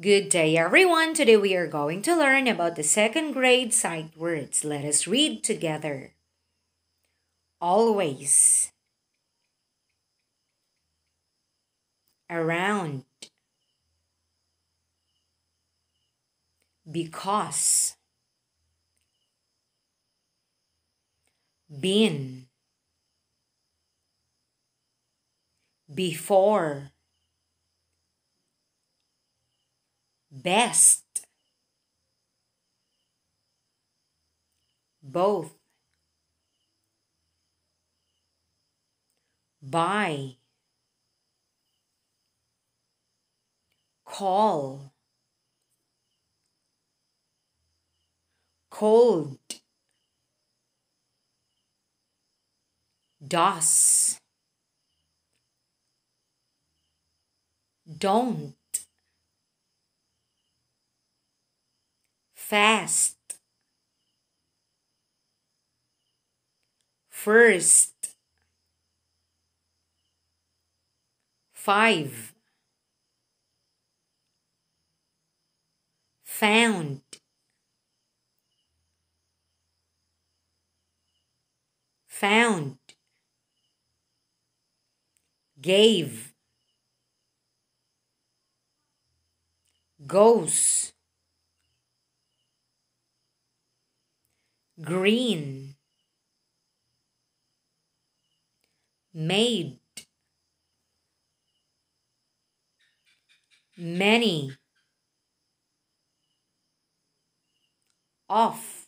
Good day, everyone. Today we are going to learn about the second grade sight words. Let us read together. Always. Around. Because. Been. Before. best both by call cold does don't fast. First. Five. Found. Found. Gave. Goes. green made many off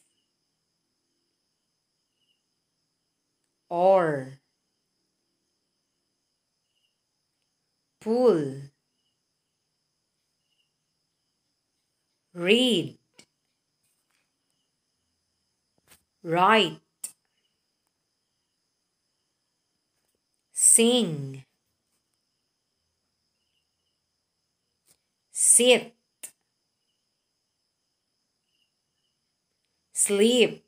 or pool read Write. Sing. Sit. Sleep.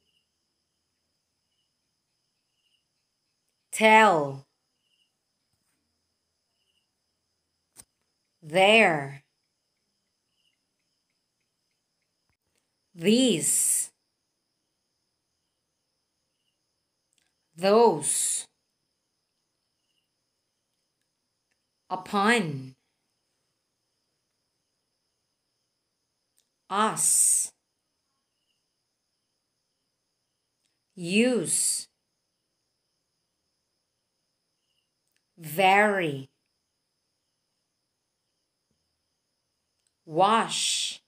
Tell. There. These. those, upon, us, use, vary, wash,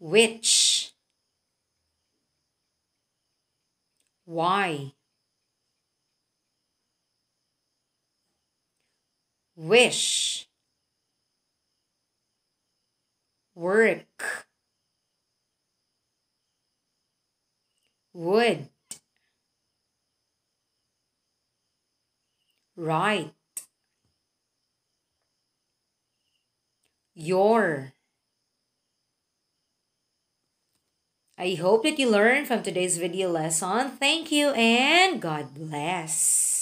which, Why? Wish. Work. Would. Right. Your. I hope that you learned from today's video lesson. Thank you and God bless.